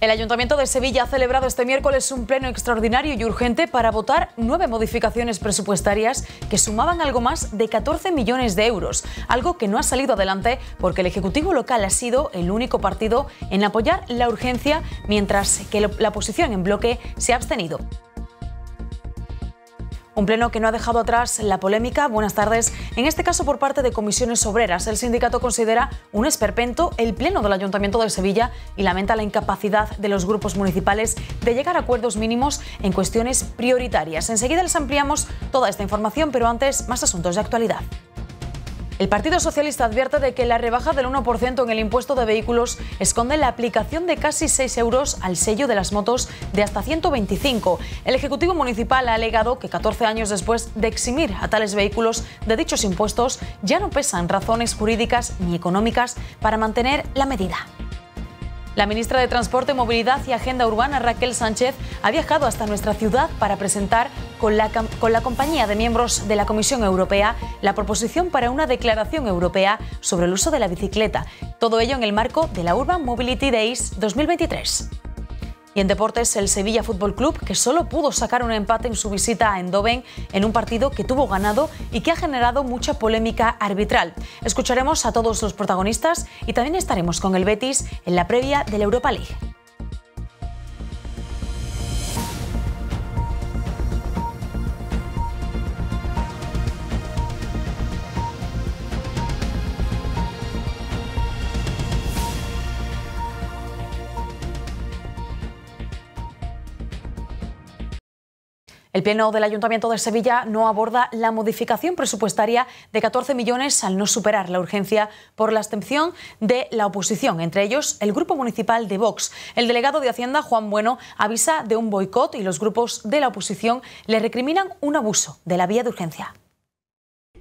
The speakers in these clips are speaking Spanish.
El Ayuntamiento de Sevilla ha celebrado este miércoles un pleno extraordinario y urgente para votar nueve modificaciones presupuestarias que sumaban algo más de 14 millones de euros, algo que no ha salido adelante porque el Ejecutivo local ha sido el único partido en apoyar la urgencia mientras que la oposición en bloque se ha abstenido. Un pleno que no ha dejado atrás la polémica. Buenas tardes. En este caso por parte de comisiones obreras. El sindicato considera un esperpento el pleno del Ayuntamiento de Sevilla y lamenta la incapacidad de los grupos municipales de llegar a acuerdos mínimos en cuestiones prioritarias. Enseguida les ampliamos toda esta información, pero antes más asuntos de actualidad. El Partido Socialista advierte de que la rebaja del 1% en el impuesto de vehículos esconde la aplicación de casi 6 euros al sello de las motos de hasta 125. El Ejecutivo Municipal ha alegado que 14 años después de eximir a tales vehículos de dichos impuestos, ya no pesan razones jurídicas ni económicas para mantener la medida. La ministra de Transporte, Movilidad y Agenda Urbana, Raquel Sánchez, ha viajado hasta nuestra ciudad para presentar con la, compañía de miembros de la Comisión Europea la proposición para una declaración europea sobre el uso de la bicicleta. Todo ello en el marco de la Urban Mobility Days 2023. Y en deportes, el Sevilla Fútbol Club, que solo pudo sacar un empate en su visita a Endoven en un partido que tuvo ganado y que ha generado mucha polémica arbitral. Escucharemos a todos los protagonistas y también estaremos con el Betis en la previa de la Europa League. El Pleno del Ayuntamiento de Sevilla no aborda la modificación presupuestaria de 14 millones al no superar la urgencia por la abstención de la oposición, entre ellos el Grupo Municipal de Vox. El delegado de Hacienda, Juan Bueno, avisa de un boicot y los grupos de la oposición le recriminan un abuso de la vía de urgencia.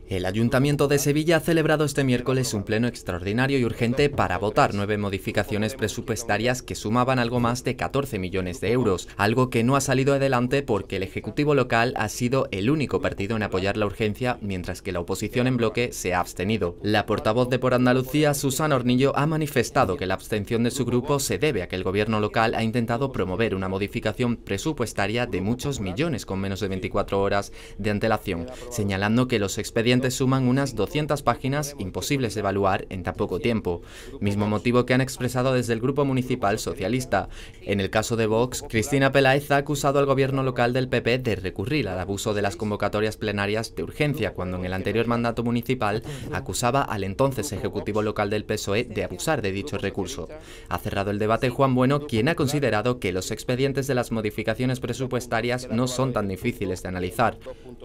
El Ayuntamiento de Sevilla ha celebrado este miércoles un pleno extraordinario y urgente para votar nueve modificaciones presupuestarias que sumaban algo más de 14 millones de euros, algo que no ha salido adelante porque el Ejecutivo local ha sido el único partido en apoyar la urgencia, mientras que la oposición en bloque se ha abstenido. La portavoz de Por Andalucía, Susana Hornillo, ha manifestado que la abstención de su grupo se debe a que el gobierno local ha intentado promover una modificación presupuestaria de muchos millones con menos de 24 horas de antelación, señalando que los expedientes suman unas 200 páginas imposibles de evaluar en tan poco tiempo, mismo motivo que han expresado desde el Grupo Municipal Socialista. En el caso de Vox, Cristina Peláez ha acusado al gobierno local del PP de recurrir al abuso de las convocatorias plenarias de urgencia, cuando en el anterior mandato municipal acusaba al entonces Ejecutivo Local del PSOE de abusar de dicho recurso. Ha cerrado el debate Juan Bueno, quien ha considerado que los expedientes de las modificaciones presupuestarias no son tan difíciles de analizar.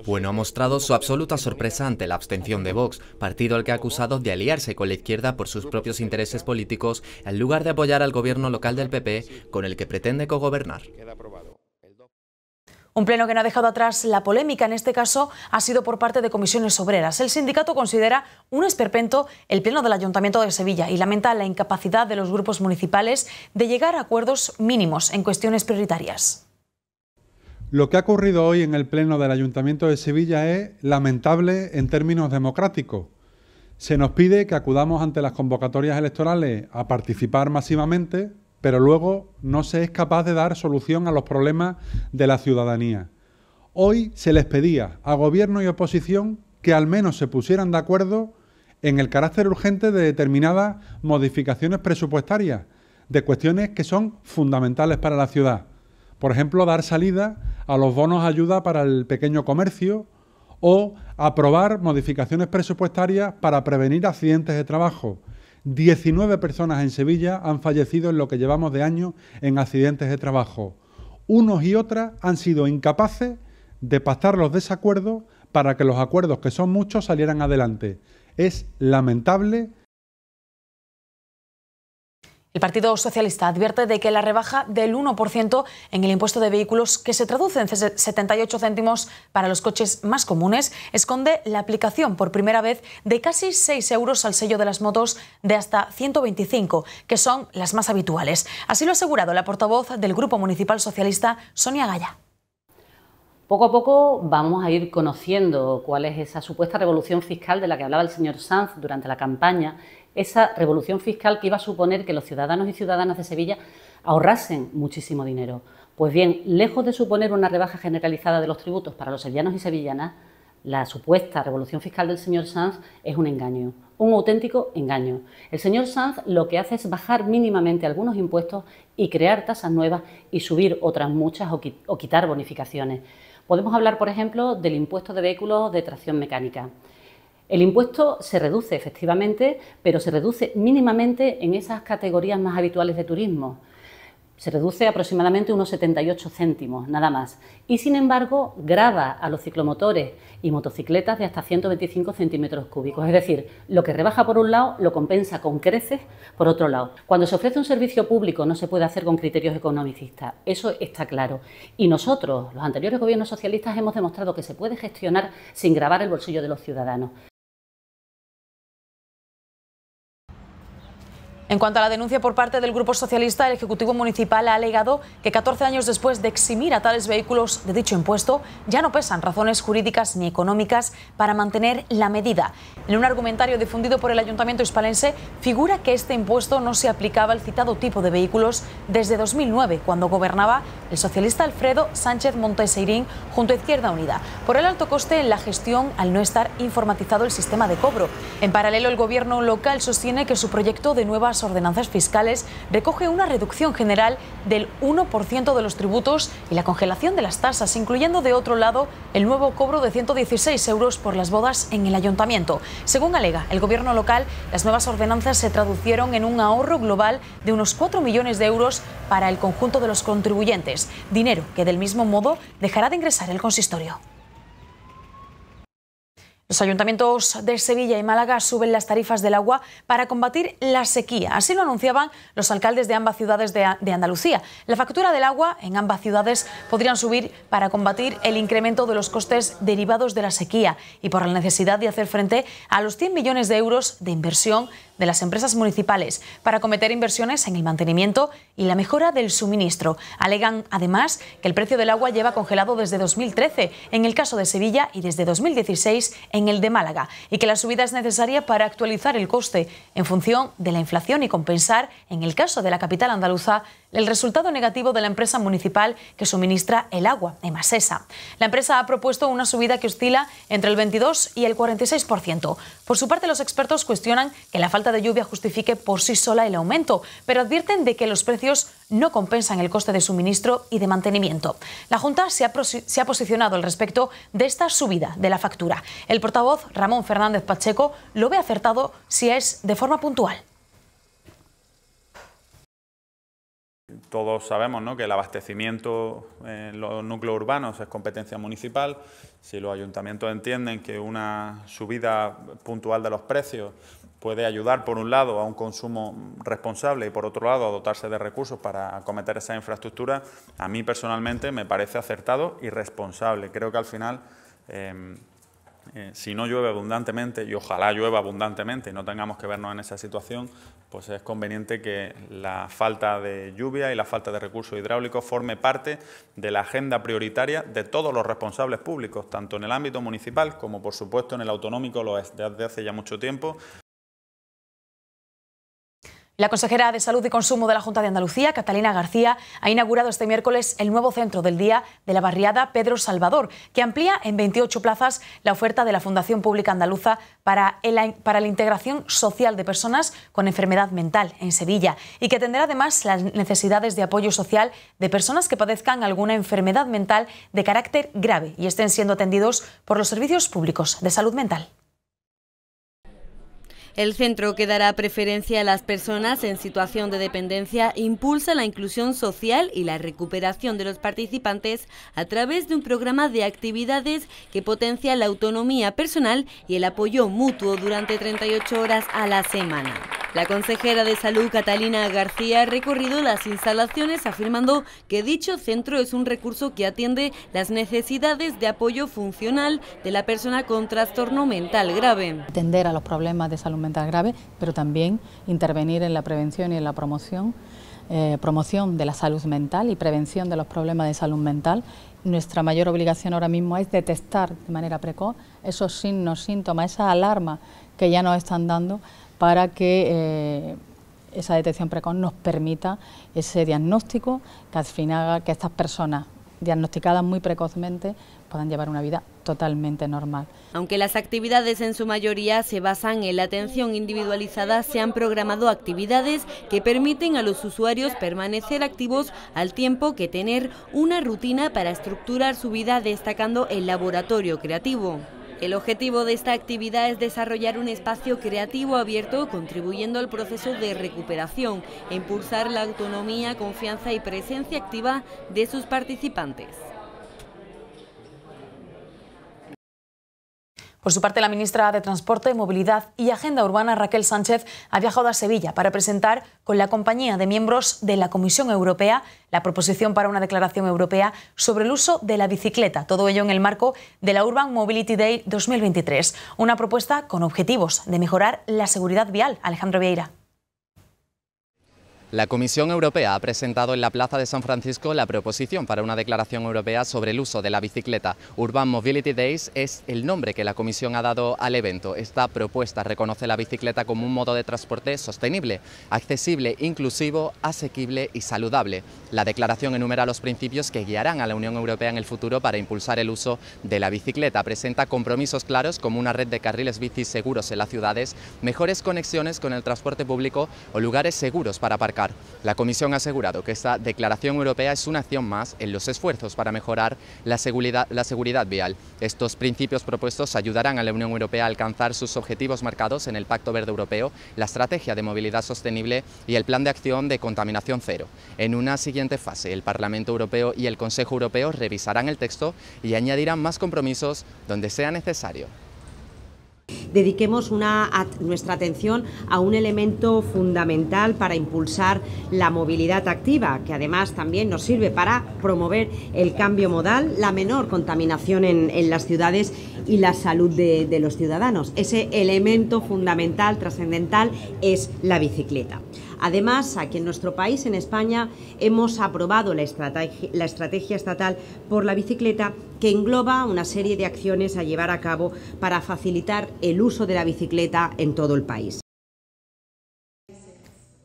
Bueno ha mostrado su absoluta sorpresa ante la abstención de Vox, partido al que ha acusado de aliarse con la izquierda por sus propios intereses políticos en lugar de apoyar al gobierno local del PP con el que pretende cogobernar. Un pleno que no ha dejado atrás la polémica, en este caso, ha sido por parte de comisiones obreras. El sindicato considera un esperpento el pleno del Ayuntamiento de Sevilla y lamenta la incapacidad de los grupos municipales de llegar a acuerdos mínimos en cuestiones prioritarias. Lo que ha ocurrido hoy en el Pleno del Ayuntamiento de Sevilla es lamentable en términos democráticos. Se nos pide que acudamos ante las convocatorias electorales a participar masivamente, pero luego no se es capaz de dar solución a los problemas de la ciudadanía. Hoy se les pedía a gobierno y oposición que al menos se pusieran de acuerdo en el carácter urgente de determinadas modificaciones presupuestarias, de cuestiones que son fundamentales para la ciudad. Por ejemplo, dar salida a los bonos ayuda para el pequeño comercio o aprobar modificaciones presupuestarias para prevenir accidentes de trabajo. 19 personas en Sevilla han fallecido en lo que llevamos de año en accidentes de trabajo. Unos y otras han sido incapaces de pactar los desacuerdos para que los acuerdos, que son muchos, salieran adelante. Es lamentable el Partido Socialista advierte de que la rebaja del 1% en el impuesto de vehículos, que se traduce en 78 céntimos para los coches más comunes, esconde la aplicación por primera vez de casi 6 euros al sello de las motos de hasta 125, que son las más habituales. Así lo ha asegurado la portavoz del Grupo Municipal Socialista, Sonia Gaya. Poco a poco vamos a ir conociendo cuál es esa supuesta revolución fiscal de la que hablaba el señor Sanz durante la campaña esa revolución fiscal que iba a suponer que los ciudadanos y ciudadanas de Sevilla ahorrasen muchísimo dinero. Pues bien, lejos de suponer una rebaja generalizada de los tributos para los sevillanos y sevillanas, la supuesta revolución fiscal del señor Sanz es un engaño, un auténtico engaño. El señor Sanz lo que hace es bajar mínimamente algunos impuestos y crear tasas nuevas y subir otras muchas o quitar bonificaciones. Podemos hablar, por ejemplo, del impuesto de vehículos de tracción mecánica. El impuesto se reduce efectivamente, pero se reduce mínimamente en esas categorías más habituales de turismo. Se reduce aproximadamente unos 78 céntimos, nada más. Y sin embargo, grava a los ciclomotores y motocicletas de hasta 125 centímetros cúbicos. Es decir, lo que rebaja por un lado lo compensa con creces por otro lado. Cuando se ofrece un servicio público no se puede hacer con criterios economicistas, eso está claro. Y nosotros, los anteriores gobiernos socialistas, hemos demostrado que se puede gestionar sin grabar el bolsillo de los ciudadanos. En cuanto a la denuncia por parte del Grupo Socialista, el Ejecutivo Municipal ha alegado que 14 años después de eximir a tales vehículos de dicho impuesto, ya no pesan razones jurídicas ni económicas para mantener la medida. En un argumentario difundido por el Ayuntamiento hispalense figura que este impuesto no se aplicaba al citado tipo de vehículos desde 2009, cuando gobernaba el socialista Alfredo Sánchez Monteseirín junto a Izquierda Unida, por el alto coste en la gestión al no estar informatizado el sistema de cobro. En paralelo, el gobierno local sostiene que su proyecto de nuevas ordenanzas fiscales recoge una reducción general del 1% de los tributos y la congelación de las tasas, incluyendo de otro lado el nuevo cobro de 116 euros por las bodas en el ayuntamiento. Según alega el gobierno local, las nuevas ordenanzas se traducieron en un ahorro global de unos 4 millones de euros para el conjunto de los contribuyentes, dinero que del mismo modo dejará de ingresar el consistorio. Los ayuntamientos de Sevilla y Málaga suben las tarifas del agua para combatir la sequía. Así lo anunciaban los alcaldes de ambas ciudades de, Andalucía. La factura del agua en ambas ciudades podrían subir para combatir el incremento de los costes derivados de la sequía y por la necesidad de hacer frente a los 100 millones de euros de inversión de las empresas municipales para cometer inversiones en el mantenimiento y la mejora del suministro. Alegan además que el precio del agua lleva congelado desde 2013 en el caso de Sevilla y desde 2016 en el de Málaga y que la subida es necesaria para actualizar el coste en función de la inflación y compensar, en el caso de la capital andaluza, el resultado negativo de la empresa municipal que suministra el agua, Emasesa. La empresa ha propuesto una subida que oscila entre el 22 y el 46%. Por su parte, los expertos cuestionan que la falta de lluvia justifique por sí sola el aumento, pero advierten de que los precios no compensan el coste de suministro y de mantenimiento. La Junta se ha, se ha posicionado al respecto de esta subida de la factura. El portavoz Ramón Fernández Pacheco lo ve acertado si es de forma puntual. Todos sabemos que el abastecimiento en los núcleos urbanos es competencia municipal. Si los ayuntamientos entienden que una subida puntual de los precios puede ayudar, por un lado, a un consumo responsable y, por otro lado, a dotarse de recursos para acometer esa infraestructura, a mí personalmente me parece acertado y responsable. Creo que al final... Em, eh, si no llueve abundantemente, y ojalá llueva abundantemente y no tengamos que vernos en esa situación, pues es conveniente que la falta de lluvia y la falta de recursos hidráulicos forme parte de la agenda prioritaria de todos los responsables públicos, tanto en el ámbito municipal como, por supuesto, en el autonómico, lo es desde hace ya mucho tiempo, la consejera de Salud y Consumo de la Junta de Andalucía, Catalina García, ha inaugurado este miércoles el nuevo centro del día de la barriada Pedro Salvador, que amplía en 28 plazas la oferta de la Fundación Pública Andaluza para, para la integración social de personas con enfermedad mental en Sevilla y que atenderá además las necesidades de apoyo social de personas que padezcan alguna enfermedad mental de carácter grave y estén siendo atendidos por los servicios públicos de salud mental. El centro que dará preferencia a las personas en situación de dependencia impulsa la inclusión social y la recuperación de los participantes a través de un programa de actividades que potencia la autonomía personal y el apoyo mutuo durante 38 horas a la semana. La consejera de salud Catalina García ha recorrido las instalaciones afirmando que dicho centro es un recurso que atiende las necesidades de apoyo funcional de la persona con trastorno mental grave. Atender a los problemas de salud mental grave, pero también intervenir en la prevención y en la promoción, eh, promoción de la salud mental y prevención de los problemas de salud mental. Nuestra mayor obligación ahora mismo es detectar de manera precoz esos signos, síntomas, esas alarmas que ya nos están dando para que... Eh, esa detección precoz nos permita ese diagnóstico que al final haga que estas personas diagnosticadas muy precozmente puedan llevar una vida totalmente normal. Aunque las actividades en su mayoría se basan en la atención individualizada, se han programado actividades que permiten a los usuarios permanecer activos al tiempo que tener una rutina para estructurar su vida destacando el laboratorio creativo. El objetivo de esta actividad es desarrollar un espacio creativo abierto contribuyendo al proceso de recuperación e impulsar la autonomía, confianza y presencia activa de sus participantes. Por su parte, la ministra de Transporte, Movilidad y Agenda Urbana, Raquel Sánchez, ha viajado a Sevilla para presentar con la compañía de miembros de la Comisión Europea la proposición para una declaración europea sobre el uso de la bicicleta, todo ello en el marco de la Urban Mobility Day 2023, una propuesta con objetivos de mejorar la seguridad vial. Alejandro Vieira. La Comisión Europea ha presentado en la Plaza de San Francisco la proposición para una declaración europea sobre el uso de la bicicleta. Urban Mobility Days es el nombre que la Comisión ha dado al evento. Esta propuesta reconoce la bicicleta como un modo de transporte sostenible, accesible, inclusivo, asequible y saludable. La declaración enumera los principios que guiarán a la Unión Europea en el futuro para impulsar el uso de la bicicleta. Presenta compromisos claros como una red de carriles bici seguros en las ciudades, mejores conexiones con el transporte público o lugares seguros para aparcar la Comisión ha asegurado que esta declaración europea es una acción más en los esfuerzos para mejorar la seguridad vial. Estos principios propuestos ayudarán a la Unión Europea a alcanzar sus objetivos marcados en el Pacto Verde Europeo, la Estrategia de Movilidad Sostenible y el Plan de Acción de Contaminación Cero. En una siguiente fase, el Parlamento Europeo y el Consejo Europeo revisarán el texto y añadirán más compromisos donde sea necesario dediquemos nuestra atención a un elemento fundamental para impulsar la movilidad activa, que además también nos sirve para promover el cambio modal, la menor contaminación en, las ciudades y la salud de los ciudadanos. Ese elemento fundamental, trascendental, es la bicicleta. Además, aquí en nuestro país, en España, hemos aprobado la estrategia, estatal por la bicicleta que engloba una serie de acciones a llevar a cabo para facilitar el uso de la bicicleta en todo el país.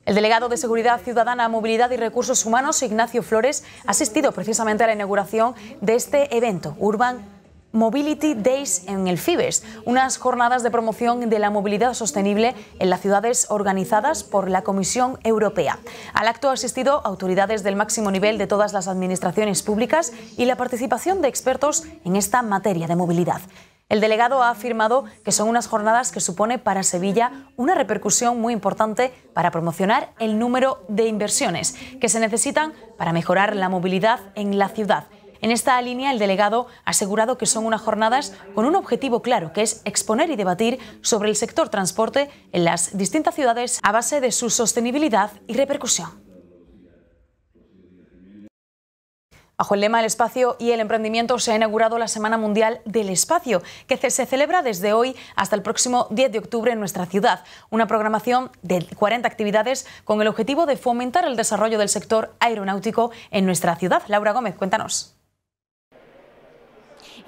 El delegado de Seguridad Ciudadana, Movilidad y Recursos Humanos, Ignacio Flores, ha asistido precisamente a la inauguración de este evento, Urban Mobility Days en el FIBES, unas jornadas de promoción de la movilidad sostenible en las ciudades organizadas por la Comisión Europea. Al acto ha asistido autoridades del máximo nivel de todas las administraciones públicas y la participación de expertos en esta materia de movilidad. El delegado ha afirmado que son unas jornadas que supone para Sevilla una repercusión muy importante para promocionar el número de inversiones que se necesitan para mejorar la movilidad en la ciudad en esta línea, el delegado ha asegurado que son unas jornadas con un objetivo claro, que es exponer y debatir sobre el sector transporte en las distintas ciudades a base de su sostenibilidad y repercusión. Bajo el lema El espacio y el emprendimiento se ha inaugurado la Semana Mundial del Espacio, que se celebra desde hoy hasta el próximo 10 de octubre en nuestra ciudad. Una programación de 40 actividades con el objetivo de fomentar el desarrollo del sector aeronáutico en nuestra ciudad. Laura Gómez, cuéntanos.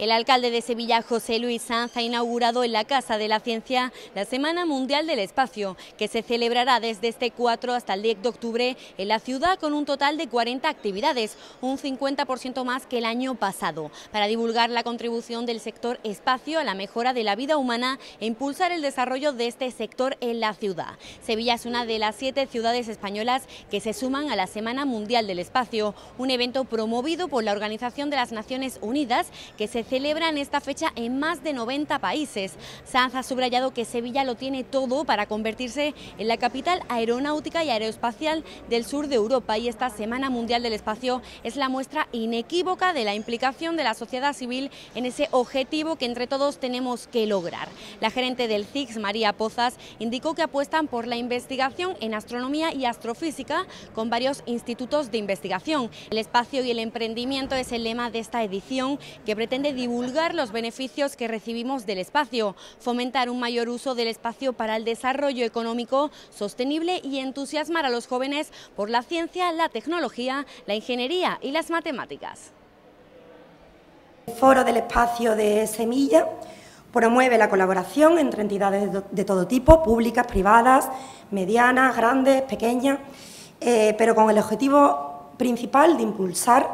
El alcalde de Sevilla, José Luis Sanz, ha inaugurado en la Casa de la Ciencia la Semana Mundial del Espacio, que se celebrará desde este 4 hasta el 10 de octubre en la ciudad con un total de 40 actividades, un 50% más que el año pasado, para divulgar la contribución del sector espacio a la mejora de la vida humana e impulsar el desarrollo de este sector en la ciudad. Sevilla es una de las siete ciudades españolas que se suman a la Semana Mundial del Espacio, un evento promovido por la Organización de las Naciones Unidas que se celebran esta fecha en más de 90 países. Sanz ha subrayado que Sevilla lo tiene todo para convertirse en la capital aeronáutica y aeroespacial del sur de Europa y esta Semana Mundial del Espacio es la muestra inequívoca de la implicación de la sociedad civil en ese objetivo que entre todos tenemos que lograr. La gerente del CICS, María Pozas, indicó que apuestan por la investigación en astronomía y astrofísica con varios institutos de investigación. El espacio y el emprendimiento es el lema de esta edición que pretende divulgar los beneficios que recibimos del espacio, fomentar un mayor uso del espacio para el desarrollo económico sostenible y entusiasmar a los jóvenes por la ciencia, la tecnología, la ingeniería y las matemáticas. El Foro del Espacio de Semilla promueve la colaboración entre entidades de todo tipo, públicas, privadas, medianas, grandes, pequeñas, eh, pero con el objetivo principal de impulsar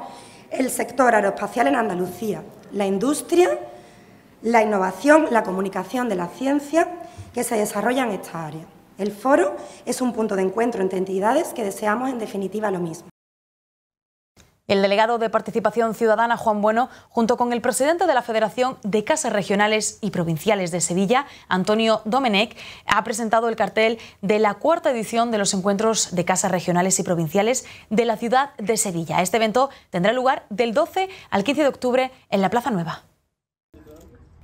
el sector aeroespacial en Andalucía la industria, la innovación, la comunicación de la ciencia que se desarrolla en esta área. El foro es un punto de encuentro entre entidades que deseamos en definitiva lo mismo. El delegado de Participación Ciudadana, Juan Bueno, junto con el presidente de la Federación de Casas Regionales y Provinciales de Sevilla, Antonio Domenech, ha presentado el cartel de la cuarta edición de los encuentros de casas regionales y provinciales de la ciudad de Sevilla. Este evento tendrá lugar del 12 al 15 de octubre en la Plaza Nueva.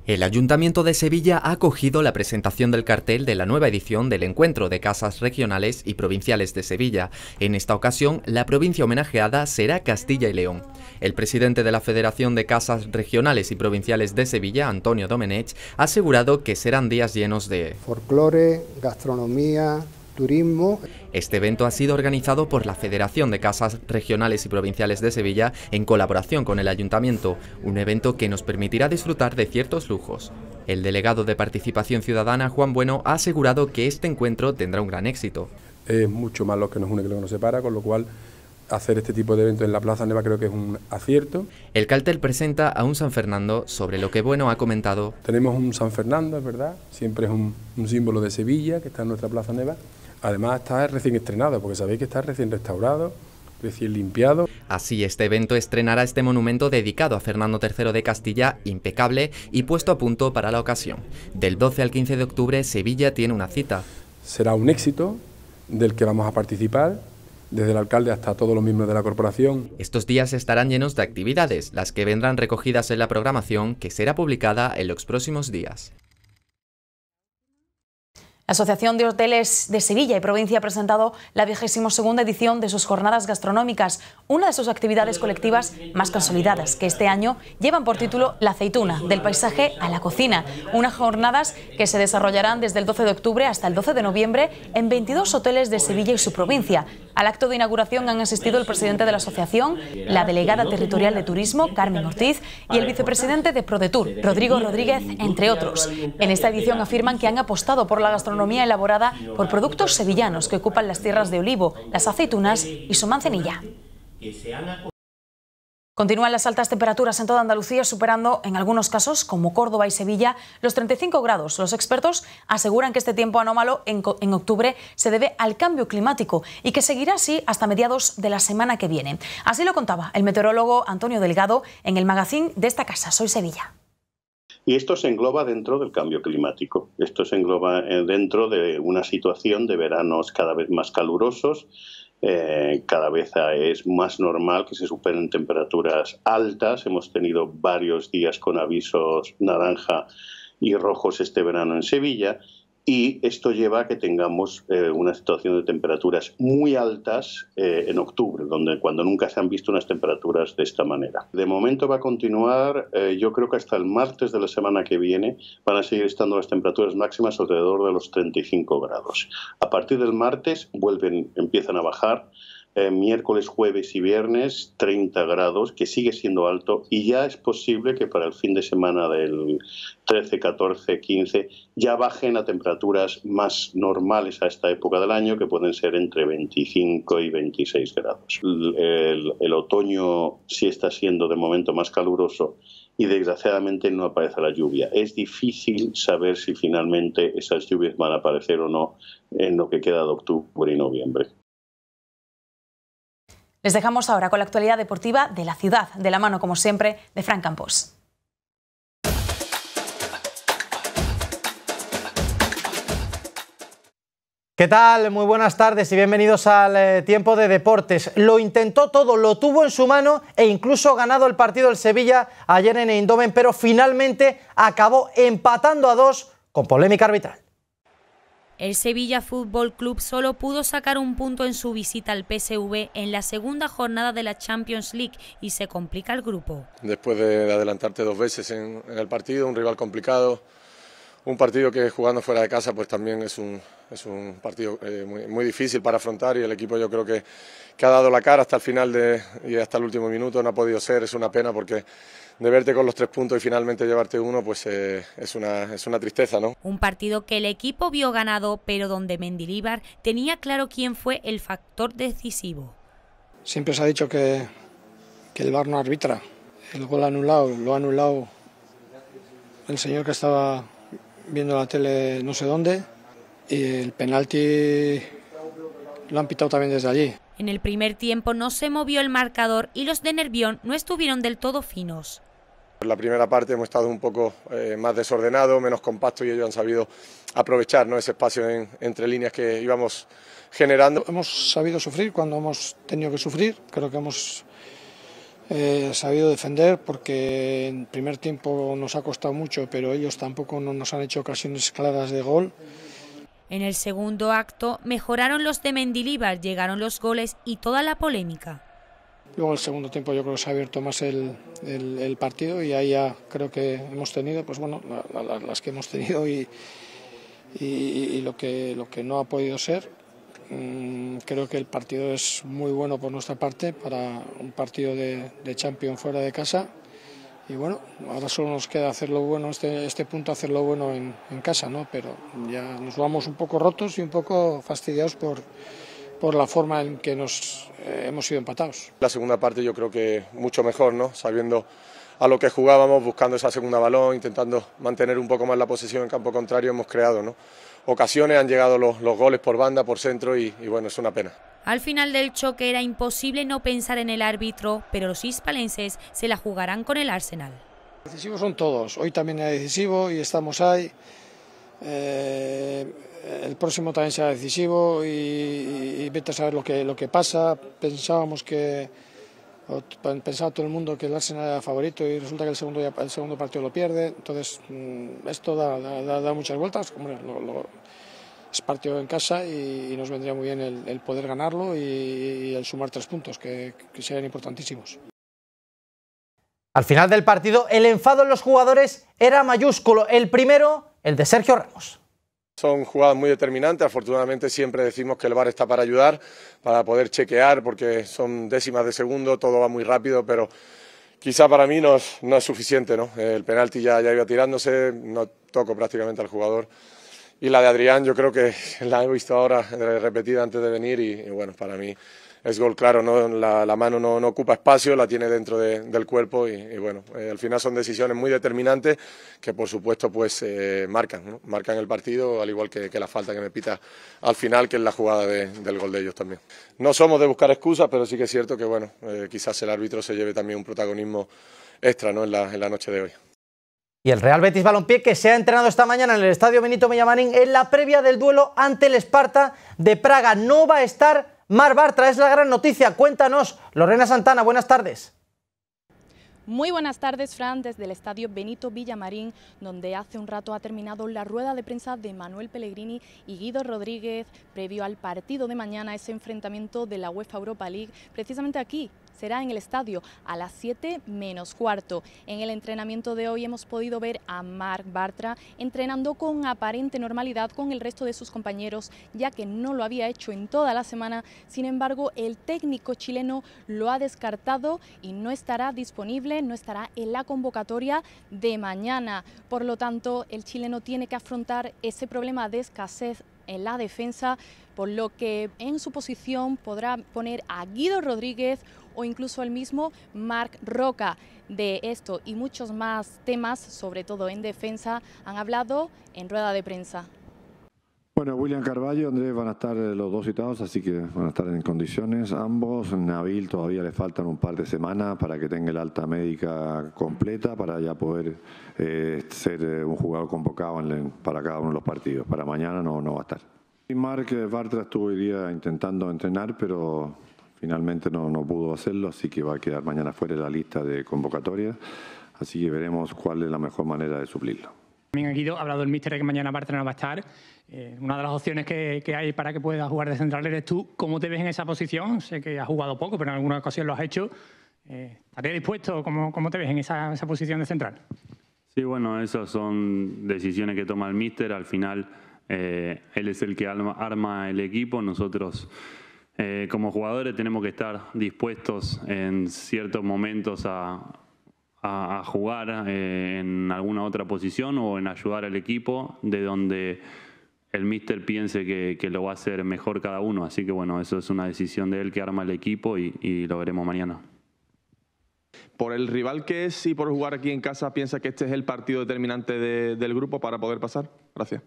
El Ayuntamiento de Sevilla ha acogido la presentación del cartel de la nueva edición del Encuentro de Casas Regionales y Provinciales de Sevilla. En esta ocasión, la provincia homenajeada será Castilla y León. El presidente de la Federación de Casas Regionales y Provinciales de Sevilla, Antonio Domenech, ha asegurado que serán días llenos de... Folclore, gastronomía, turismo. Este evento ha sido organizado por la Federación de Casas Regionales y Provinciales de Sevilla en colaboración con el Ayuntamiento, un evento que nos permitirá disfrutar de ciertos lujos. El delegado de Participación Ciudadana, Juan Bueno, ha asegurado que este encuentro tendrá un gran éxito. Es mucho más lo que nos une que lo que nos separa, con lo cual hacer este tipo de eventos en la Plaza Neva creo que es un acierto. El cartel presenta a un San Fernando sobre lo que Bueno ha comentado. Tenemos un San Fernando, es verdad, siempre es un, un símbolo de Sevilla que está en nuestra Plaza Neva. Además está recién estrenado, porque sabéis que está recién restaurado, recién limpiado. Así, este evento estrenará este monumento dedicado a Fernando III de Castilla, impecable y puesto a punto para la ocasión. Del 12 al 15 de octubre, Sevilla tiene una cita. Será un éxito del que vamos a participar desde el alcalde hasta todos los miembros de la corporación. Estos días estarán llenos de actividades, las que vendrán recogidas en la programación que será publicada en los próximos días. La Asociación de Hoteles de Sevilla y Provincia ha presentado la 22 edición de sus jornadas gastronómicas, una de sus actividades colectivas más consolidadas, que este año llevan por título La aceituna, del paisaje a la cocina. Unas jornadas que se desarrollarán desde el 12 de octubre hasta el 12 de noviembre en 22 hoteles de Sevilla y su provincia. Al acto de inauguración han asistido el presidente de la asociación, la delegada territorial de turismo, Carmen Ortiz, y el vicepresidente de ProDetour, Rodrigo Rodríguez, entre otros. En esta edición afirman que han apostado por la gastronomía elaborada por productos sevillanos que ocupan las tierras de olivo, las aceitunas y su manzanilla. Continúan las altas temperaturas en toda Andalucía, superando en algunos casos, como Córdoba y Sevilla, los 35 grados. Los expertos aseguran que este tiempo anómalo en, octubre se debe al cambio climático y que seguirá así hasta mediados de la semana que viene. Así lo contaba el meteorólogo Antonio Delgado en el magazín de esta casa, Soy Sevilla. Y esto se engloba dentro del cambio climático, esto se engloba eh, dentro de una situación de veranos cada vez más calurosos, eh, cada vez es más normal que se superen temperaturas altas. Hemos tenido varios días con avisos naranja y rojos este verano en Sevilla y esto lleva a que tengamos eh, una situación de temperaturas muy altas eh, en octubre, donde cuando nunca se han visto unas temperaturas de esta manera. De momento va a continuar, eh, yo creo que hasta el martes de la semana que viene van a seguir estando las temperaturas máximas alrededor de los 35 grados. A partir del martes vuelven, empiezan a bajar eh, miércoles, jueves y viernes 30 grados, que sigue siendo alto y ya es posible que para el fin de semana del 13, 14, 15 ya bajen a temperaturas más normales a esta época del año, que pueden ser entre 25 y 26 grados. el otoño sí está siendo de momento más caluroso y desgraciadamente no aparece la lluvia. Es difícil saber si finalmente esas lluvias van a aparecer o no en lo que queda de octubre y noviembre. Les dejamos ahora con la actualidad deportiva de la ciudad, de la mano, como siempre, de Frank Campos. ¿Qué tal? Muy buenas tardes y bienvenidos al eh, tiempo de deportes. Lo intentó todo, lo tuvo en su mano e incluso ganado el partido el Sevilla ayer en Eindhoven, pero finalmente acabó empatando a dos con polémica arbitral. El Sevilla Fútbol Club solo pudo sacar un punto en su visita al PSV en la segunda jornada de la Champions League y se complica el grupo. Después de adelantarte dos veces en el partido, un rival complicado, un partido que jugando fuera de casa pues también es un, partido eh, muy, difícil para afrontar y el equipo yo creo que, que ha dado la cara hasta el final de, y hasta el último minuto, no ha podido ser, es una pena porque de verte con los tres puntos y finalmente llevarte uno pues eh, es, una, tristeza. ¿no? Un partido que el equipo vio ganado pero donde Mendilibar tenía claro quién fue el factor decisivo. Siempre se ha dicho que, que el bar no arbitra, el gol anulado lo ha anulado el señor que estaba viendo la tele no sé dónde y el penalti lo han pitado también desde allí. En el primer tiempo no se movió el marcador y los de Nervión no estuvieron del todo finos. La primera parte hemos estado un poco eh, más desordenado, menos compacto y ellos han sabido aprovechar ¿no? ese espacio entre líneas que íbamos generando. Hemos sabido sufrir cuando hemos tenido que sufrir. Creo que hemos eh, sabido defender porque en primer tiempo nos ha costado mucho, pero ellos tampoco nos han hecho ocasiones claras de gol. En el segundo acto mejoraron los de Mendilibar, llegaron los goles y toda la polémica. Luego el segundo tiempo yo creo que se ha abierto más el, el, partido y ahí ya creo que hemos tenido, pues bueno, las que hemos tenido y, y, y, lo, que, lo que no ha podido ser. Mm, creo que el partido es muy bueno por nuestra parte para un partido de, de fuera de casa. Y bueno, ahora solo nos queda hacerlo bueno, este, este punto hacerlo bueno en, casa, ¿no? Pero ya nos vamos un poco rotos y un poco fastidiados por, por la forma en que nos eh, hemos sido empatados. La segunda parte yo creo que mucho mejor, ¿no? Sabiendo a lo que jugábamos, buscando esa segunda balón, intentando mantener un poco más la posición en campo contrario, hemos creado. ¿no? Ocasiones han llegado los, los goles por banda, por centro y, bueno, es una pena. Al final del choque era imposible no pensar en el árbitro, pero los hispalenses se la jugarán con el Arsenal. Decisivos son todos, hoy también era decisivo y estamos ahí. Eh, el próximo también será decisivo y, vete a saber lo que, lo que pasa. Pensábamos que, pensaba todo el mundo que el Arsenal era favorito y resulta que el segundo, partido lo pierde. Entonces, mm, esto da, muchas vueltas. es partido en casa y, nos vendría muy bien el, poder ganarlo y, el sumar tres puntos, que, que serían importantísimos. Al final del partido, el enfado en los jugadores era mayúsculo. El primero, el de Sergio Ramos son jugadas muy determinantes. Afortunadamente siempre decimos que el bar está para ayudar, para poder chequear, porque son décimas de segundo, todo va muy rápido, pero quizá para mí no es, suficiente. El penalti ya, ya iba tirándose, no toco prácticamente al jugador. Y la de Adrián, yo creo que la he visto ahora repetida antes de venir y bueno, para mí es gol claro, ¿no? La, mano no, ocupa espacio, la tiene dentro del cuerpo y, bueno, eh, al final son decisiones muy determinantes que por supuesto pues eh, marcan, marcan el partido al igual que, la falta que me pita al final que es la jugada del gol de ellos también. No somos de buscar excusas, pero sí que es cierto que bueno, eh, quizás el árbitro se lleve también un protagonismo extra ¿no? en, la, noche de hoy. Y el Real Betis Balompié que se ha entrenado esta mañana en el Estadio Benito Villamarín en la previa del duelo ante el Esparta de Praga. No va a estar Mar Bartra es la gran noticia. Cuéntanos, Lorena Santana, buenas tardes. Muy buenas tardes, Fran, desde el Estadio Benito Villamarín, donde hace un rato ha terminado la rueda de prensa de Manuel Pellegrini y Guido Rodríguez, previo al partido de mañana, ese enfrentamiento de la UEFA Europa League, precisamente aquí, será en el estadio a las 7 menos cuarto. En el entrenamiento de hoy hemos podido ver a Mark Bartra entrenando con aparente normalidad con el resto de sus compañeros, ya que no lo había hecho en toda la semana. Sin embargo, el técnico chileno lo ha descartado y no estará disponible, no estará en la convocatoria de mañana. Por lo tanto, el chileno tiene que afrontar ese problema de escasez en la defensa, por lo que en su posición podrá poner a Guido Rodríguez o incluso el mismo Marc Roca. De esto y muchos más temas, sobre todo en defensa, han hablado en rueda de prensa. Bueno, William Carballo, Andrés van a estar eh, los dos citados, así que van a estar en condiciones ambos. Nabil todavía le faltan un par de semanas para que tenga el alta médica completa para ya poder eh, ser eh, un jugador convocado para cada uno de los partidos. Para mañana no, no va a estar. Y Mark Bartra estuvo hoy día intentando entrenar, pero finalmente no, no pudo hacerlo, así que va a quedar mañana fuera de la lista de convocatorias. Así que veremos cuál es la mejor manera de suplirlo. También aquí ha hablado el míster de que mañana no va a estar. Eh, una de las opciones que, que, hay para que puedas jugar de central eres tú. ¿Cómo te ves en esa posición? Sé que has jugado poco, pero en alguna ocasión lo has hecho. Eh, dispuesto? ¿Cómo, ¿Cómo, te ves en esa, esa, posición de central? Sí, bueno, esas son decisiones que toma el míster. Al final, eh, él es el que arma el equipo. Nosotros... Eh, como jugadores tenemos que estar dispuestos en ciertos momentos a, a, jugar eh, en alguna otra posición o en ayudar al equipo de donde el mister piense que, lo va a hacer mejor cada uno. Así que bueno, eso es una decisión de él que arma el equipo y, lo veremos mañana. Por el rival que es y por jugar aquí en casa, ¿piensa que este es el partido determinante del grupo para poder pasar? Gracias.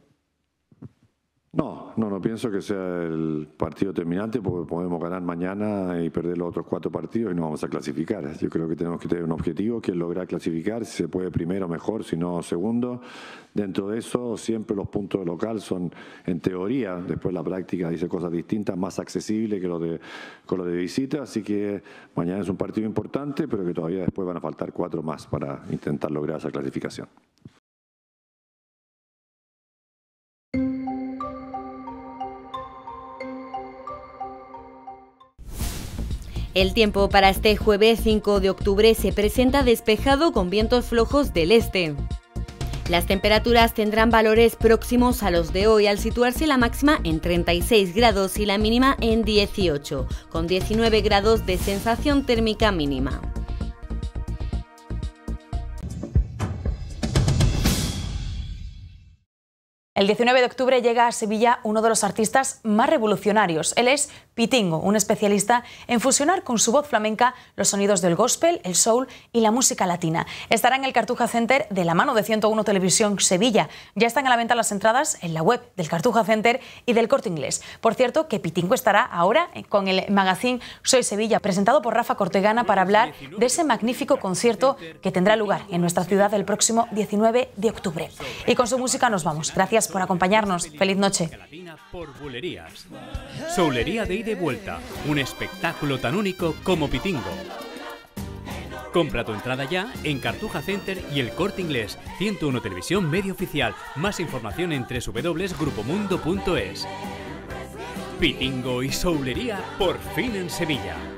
No, no, no pienso que sea el partido terminante porque podemos ganar mañana y perder los otros cuatro partidos y no vamos a clasificar. Yo creo que tenemos que tener un objetivo que es lograr clasificar, si se puede primero mejor, si no segundo. Dentro de eso siempre los puntos de local son, en teoría, después la práctica dice cosas distintas, más accesibles que los de, con los de visita, así que mañana es un partido importante, pero que todavía después van a faltar cuatro más para intentar lograr esa clasificación. El tiempo para este jueves 5 de octubre se presenta despejado con vientos flojos del este. Las temperaturas tendrán valores próximos a los de hoy al situarse la máxima en 36 grados y la mínima en 18, con 19 grados de sensación térmica mínima. El 19 de octubre llega a Sevilla uno de los artistas más revolucionarios. Él es Pitingo, un especialista en fusionar con su voz flamenca los sonidos del gospel, el soul y la música latina. Estará en el Cartuja Center de la mano de 101 Televisión Sevilla. Ya están a la venta las entradas en la web del Cartuja Center y del Corte Inglés. Por cierto, que Pitingo estará ahora con el magazine Soy Sevilla, presentado por Rafa Cortegana para hablar de ese magnífico concierto que tendrá lugar en nuestra ciudad el próximo 19 de octubre. Y con su música nos vamos. Gracias por acompañarnos. Feliz noche de vuelta, un espectáculo tan único como Pitingo. Compra tu entrada ya en Cartuja Center y el Corte Inglés, 101 Televisión Medio Oficial. Más información en www.grupomundo.es. Pitingo y Soulería por fin en Sevilla.